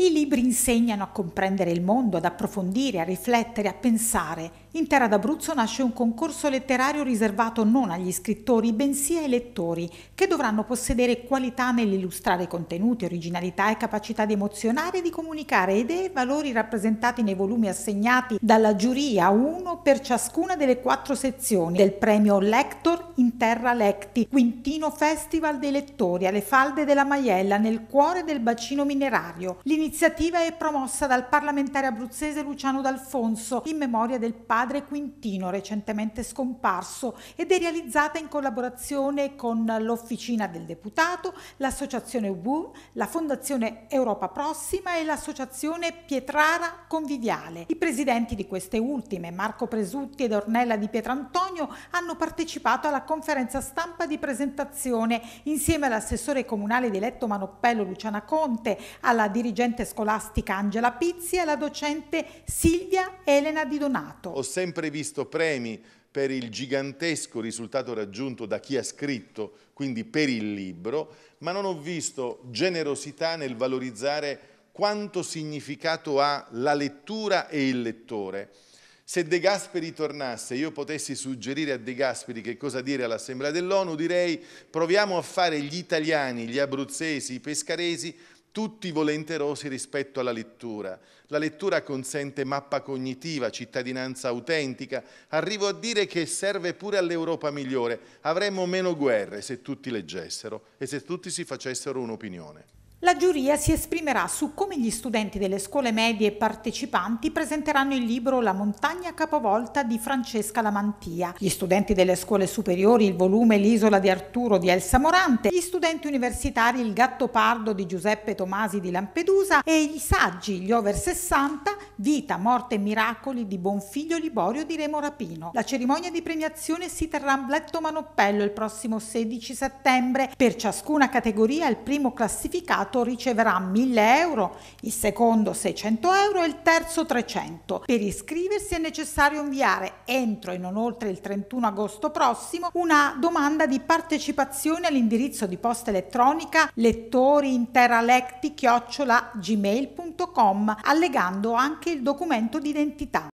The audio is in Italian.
I libri insegnano a comprendere il mondo, ad approfondire, a riflettere, a pensare in terra d'Abruzzo nasce un concorso letterario riservato non agli scrittori, bensì ai lettori, che dovranno possedere qualità nell'illustrare contenuti, originalità e capacità di emozionare e di comunicare idee e valori rappresentati nei volumi assegnati dalla giuria, uno per ciascuna delle quattro sezioni del premio Lector in Terra Lecti, Quintino Festival dei Lettori alle falde della Maiella nel cuore del bacino minerario. L'iniziativa è promossa dal parlamentare abruzzese Luciano D'Alfonso in memoria del padre padre Quintino, recentemente scomparso, ed è realizzata in collaborazione con l'Officina del Deputato, l'Associazione UBU, la Fondazione Europa Prossima e l'Associazione Pietrara Conviviale. I presidenti di queste ultime, Marco Presutti ed Ornella di Pietrantonio, hanno partecipato alla conferenza stampa di presentazione insieme all'assessore comunale di Letto Manoppello Luciana Conte, alla dirigente scolastica Angela Pizzi e alla docente Silvia Elena Di Donato sempre visto premi per il gigantesco risultato raggiunto da chi ha scritto, quindi per il libro, ma non ho visto generosità nel valorizzare quanto significato ha la lettura e il lettore. Se De Gasperi tornasse e io potessi suggerire a De Gasperi che cosa dire all'Assemblea dell'ONU, direi proviamo a fare gli italiani, gli abruzzesi, i pescaresi tutti volenterosi rispetto alla lettura. La lettura consente mappa cognitiva, cittadinanza autentica. Arrivo a dire che serve pure all'Europa migliore. Avremmo meno guerre se tutti leggessero e se tutti si facessero un'opinione. La giuria si esprimerà su come gli studenti delle scuole medie partecipanti presenteranno il libro La montagna capovolta di Francesca Lamantia, gli studenti delle scuole superiori il volume L'isola di Arturo di Elsa Morante, gli studenti universitari Il gatto pardo di Giuseppe Tomasi di Lampedusa e i saggi Gli over 60 Vita, morte e miracoli di Bonfiglio Liborio di Remo Rapino. La cerimonia di premiazione si terrà a Bletto Manopello il prossimo 16 settembre. Per ciascuna categoria il primo classificato riceverà 1000 euro, il secondo 600 euro e il terzo 300. Per iscriversi è necessario inviare entro e non oltre il 31 agosto prossimo una domanda di partecipazione all'indirizzo di posta elettronica lettori chiocciola gmail.com allegando anche anche il documento d'identità.